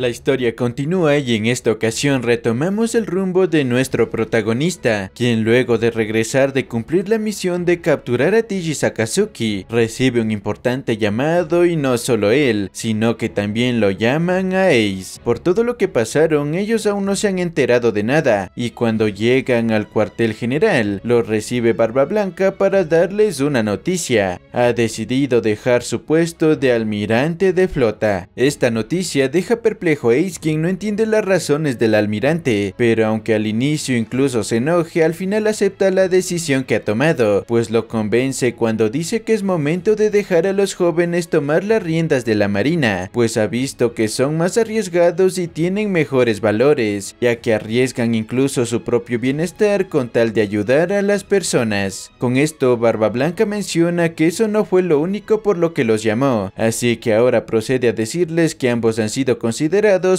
La historia continúa y en esta ocasión retomamos el rumbo de nuestro protagonista, quien luego de regresar de cumplir la misión de capturar a Tiji Sakazuki, recibe un importante llamado y no solo él, sino que también lo llaman a Ace. Por todo lo que pasaron, ellos aún no se han enterado de nada, y cuando llegan al cuartel general, lo recibe Barba Blanca para darles una noticia. Ha decidido dejar su puesto de almirante de flota. Esta noticia deja perpetuar perplejo Ace quien no entiende las razones del almirante, pero aunque al inicio incluso se enoje, al final acepta la decisión que ha tomado, pues lo convence cuando dice que es momento de dejar a los jóvenes tomar las riendas de la marina, pues ha visto que son más arriesgados y tienen mejores valores, ya que arriesgan incluso su propio bienestar con tal de ayudar a las personas. Con esto, Barba Blanca menciona que eso no fue lo único por lo que los llamó, así que ahora procede a decirles que ambos han sido considerados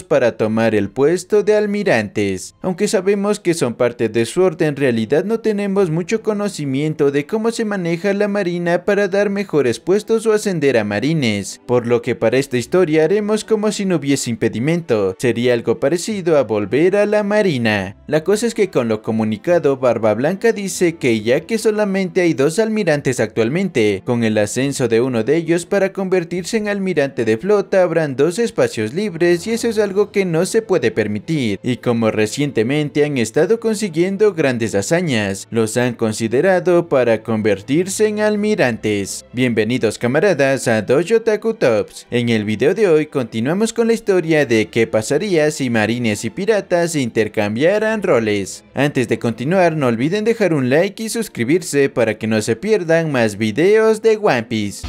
para tomar el puesto de almirantes. Aunque sabemos que son parte de su orden, en realidad no tenemos mucho conocimiento de cómo se maneja la marina para dar mejores puestos o ascender a marines, por lo que para esta historia haremos como si no hubiese impedimento, sería algo parecido a volver a la marina. La cosa es que con lo comunicado, Barba Blanca dice que ya que solamente hay dos almirantes actualmente, con el ascenso de uno de ellos para convertirse en almirante de flota habrán dos espacios libres y eso es algo que no se puede permitir, y como recientemente han estado consiguiendo grandes hazañas, los han considerado para convertirse en almirantes. Bienvenidos camaradas a Dojo Taku Tops. En el video de hoy continuamos con la historia de qué pasaría si marines y piratas intercambiaran roles. Antes de continuar no olviden dejar un like y suscribirse para que no se pierdan más videos de One Piece.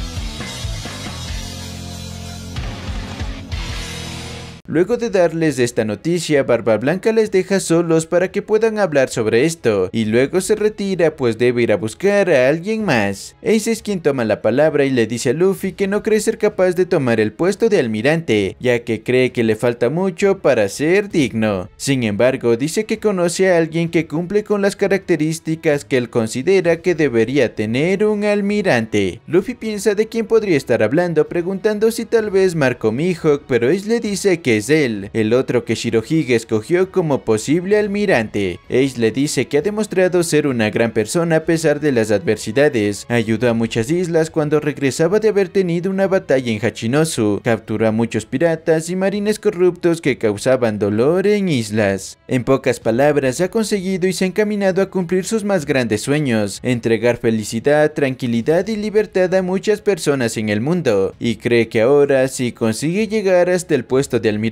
Luego de darles esta noticia, Barba Blanca les deja solos para que puedan hablar sobre esto, y luego se retira pues debe ir a buscar a alguien más. Ace es quien toma la palabra y le dice a Luffy que no cree ser capaz de tomar el puesto de almirante, ya que cree que le falta mucho para ser digno. Sin embargo, dice que conoce a alguien que cumple con las características que él considera que debería tener un almirante. Luffy piensa de quién podría estar hablando preguntando si tal vez Marco Mihawk, pero Ace le dice que es él, el otro que Shirohige escogió como posible almirante. Ace le dice que ha demostrado ser una gran persona a pesar de las adversidades, ayudó a muchas islas cuando regresaba de haber tenido una batalla en Hachinosu, capturó a muchos piratas y marines corruptos que causaban dolor en islas. En pocas palabras ha conseguido y se ha encaminado a cumplir sus más grandes sueños, entregar felicidad, tranquilidad y libertad a muchas personas en el mundo, y cree que ahora si consigue llegar hasta el puesto de almirante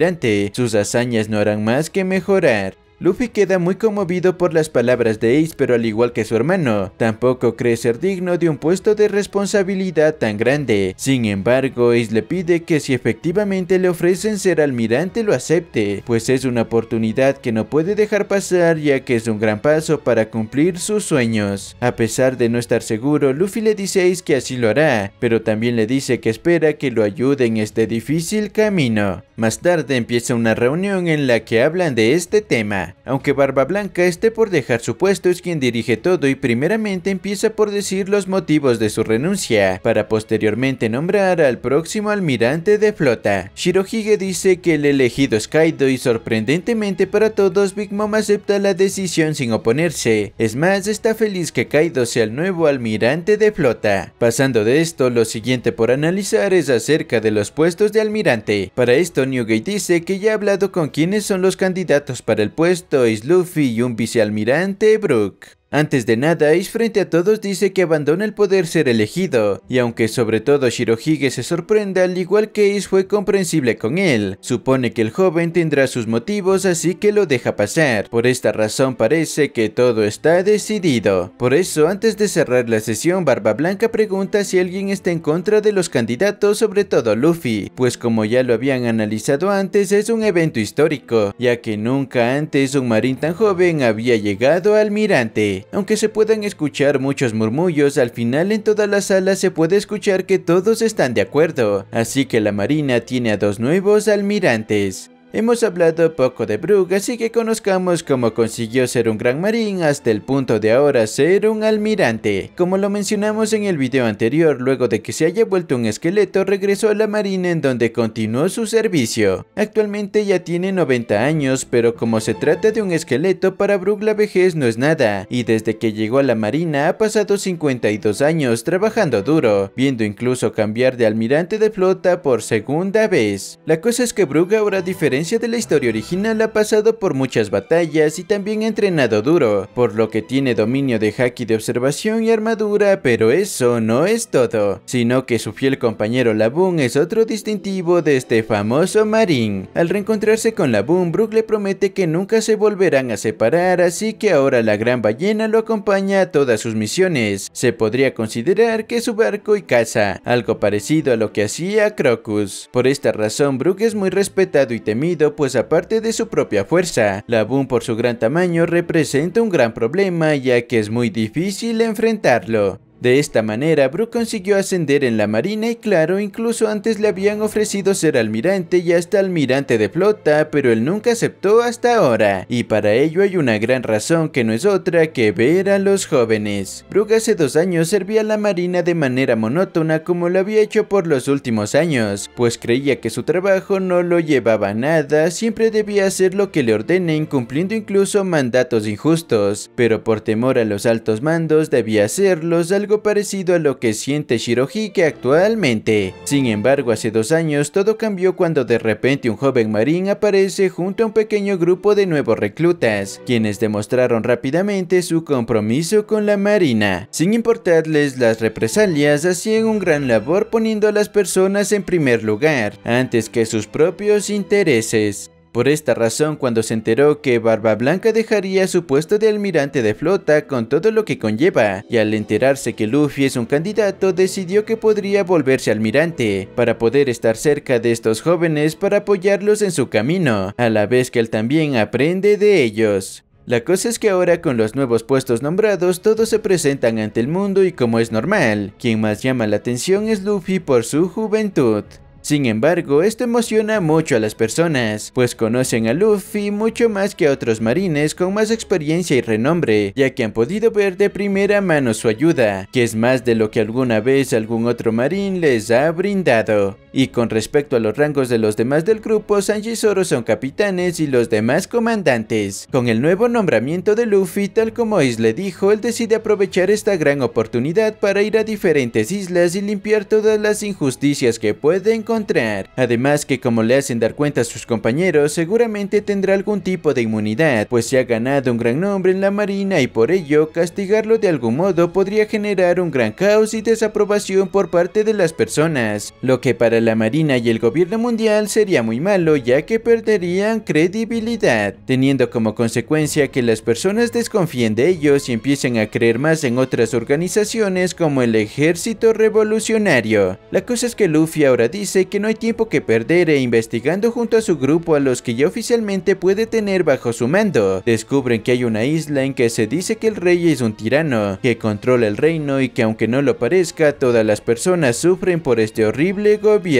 sus hazañas no harán más que mejorar. Luffy queda muy conmovido por las palabras de Ace, pero al igual que su hermano, tampoco cree ser digno de un puesto de responsabilidad tan grande. Sin embargo, Ace le pide que si efectivamente le ofrecen ser almirante lo acepte, pues es una oportunidad que no puede dejar pasar ya que es un gran paso para cumplir sus sueños. A pesar de no estar seguro, Luffy le dice a Ace que así lo hará, pero también le dice que espera que lo ayude en este difícil camino. Más tarde empieza una reunión en la que hablan de este tema. Aunque Barba Blanca esté por dejar su puesto es quien dirige todo y primeramente empieza por decir los motivos de su renuncia, para posteriormente nombrar al próximo almirante de flota. Shirohige dice que el elegido es Kaido y sorprendentemente para todos Big Mom acepta la decisión sin oponerse, es más está feliz que Kaido sea el nuevo almirante de flota. Pasando de esto, lo siguiente por analizar es acerca de los puestos de almirante. Para esto Newgate dice que ya ha hablado con quienes son los candidatos para el puesto esto es Luffy y un vicealmirante Brook. Antes de nada, Ace frente a todos dice que abandona el poder ser elegido, y aunque sobre todo Shirohige se sorprende, al igual que Ace fue comprensible con él, supone que el joven tendrá sus motivos así que lo deja pasar, por esta razón parece que todo está decidido. Por eso, antes de cerrar la sesión, Barba Blanca pregunta si alguien está en contra de los candidatos, sobre todo Luffy, pues como ya lo habían analizado antes, es un evento histórico, ya que nunca antes un marín tan joven había llegado al almirante. Aunque se puedan escuchar muchos murmullos, al final en toda la sala se puede escuchar que todos están de acuerdo, así que la marina tiene a dos nuevos almirantes. Hemos hablado poco de Brug, así que conozcamos cómo consiguió ser un gran marín hasta el punto de ahora ser un almirante. Como lo mencionamos en el video anterior, luego de que se haya vuelto un esqueleto, regresó a la marina en donde continuó su servicio. Actualmente ya tiene 90 años, pero como se trata de un esqueleto, para Brook la vejez no es nada, y desde que llegó a la marina ha pasado 52 años trabajando duro, viendo incluso cambiar de almirante de flota por segunda vez. La cosa es que Brug ahora diferencia de la historia original ha pasado por muchas batallas y también ha entrenado duro, por lo que tiene dominio de haki de observación y armadura, pero eso no es todo, sino que su fiel compañero Laboon es otro distintivo de este famoso marín. Al reencontrarse con Laboon, Brook le promete que nunca se volverán a separar, así que ahora la gran ballena lo acompaña a todas sus misiones. Se podría considerar que su barco y casa, algo parecido a lo que hacía Crocus. Por esta razón, Brook es muy respetado y temido pues aparte de su propia fuerza, la Boom por su gran tamaño representa un gran problema ya que es muy difícil enfrentarlo. De esta manera, Brooke consiguió ascender en la marina y claro, incluso antes le habían ofrecido ser almirante y hasta almirante de flota, pero él nunca aceptó hasta ahora. Y para ello hay una gran razón que no es otra que ver a los jóvenes. Brooke hace dos años servía a la marina de manera monótona como lo había hecho por los últimos años, pues creía que su trabajo no lo llevaba a nada, siempre debía hacer lo que le ordenen cumpliendo incluso mandatos injustos, pero por temor a los altos mandos debía hacerlos algo parecido a lo que siente Shirohike actualmente. Sin embargo, hace dos años todo cambió cuando de repente un joven marín aparece junto a un pequeño grupo de nuevos reclutas, quienes demostraron rápidamente su compromiso con la marina. Sin importarles las represalias, hacían un gran labor poniendo a las personas en primer lugar, antes que sus propios intereses. Por esta razón, cuando se enteró que Barba Blanca dejaría su puesto de almirante de flota con todo lo que conlleva, y al enterarse que Luffy es un candidato, decidió que podría volverse almirante, para poder estar cerca de estos jóvenes para apoyarlos en su camino, a la vez que él también aprende de ellos. La cosa es que ahora con los nuevos puestos nombrados todos se presentan ante el mundo y como es normal, quien más llama la atención es Luffy por su juventud. Sin embargo, esto emociona mucho a las personas, pues conocen a Luffy mucho más que a otros marines con más experiencia y renombre, ya que han podido ver de primera mano su ayuda, que es más de lo que alguna vez algún otro marín les ha brindado. Y con respecto a los rangos de los demás del grupo, Sanji y Zoro son capitanes y los demás comandantes. Con el nuevo nombramiento de Luffy, tal como Ace le dijo, él decide aprovechar esta gran oportunidad para ir a diferentes islas y limpiar todas las injusticias que puede encontrar. Además que como le hacen dar cuenta a sus compañeros, seguramente tendrá algún tipo de inmunidad, pues se ha ganado un gran nombre en la marina y por ello castigarlo de algún modo podría generar un gran caos y desaprobación por parte de las personas, lo que para la Marina y el gobierno mundial sería muy malo ya que perderían credibilidad, teniendo como consecuencia que las personas desconfíen de ellos y empiecen a creer más en otras organizaciones como el Ejército Revolucionario. La cosa es que Luffy ahora dice que no hay tiempo que perder e investigando junto a su grupo a los que ya oficialmente puede tener bajo su mando. Descubren que hay una isla en que se dice que el rey es un tirano, que controla el reino y que aunque no lo parezca, todas las personas sufren por este horrible gobierno.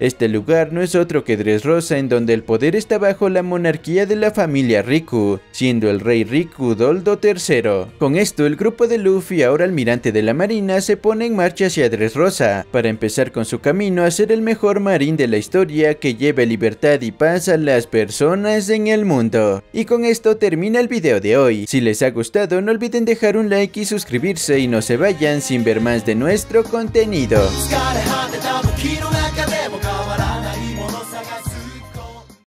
Este lugar no es otro que Dressrosa en donde el poder está bajo la monarquía de la familia Riku, siendo el rey Riku Doldo III. Con esto el grupo de Luffy, ahora almirante de la marina, se pone en marcha hacia Dressrosa, para empezar con su camino a ser el mejor marín de la historia que lleve libertad y paz a las personas en el mundo. Y con esto termina el video de hoy, si les ha gustado no olviden dejar un like y suscribirse y no se vayan sin ver más de nuestro contenido. 中でも変わらない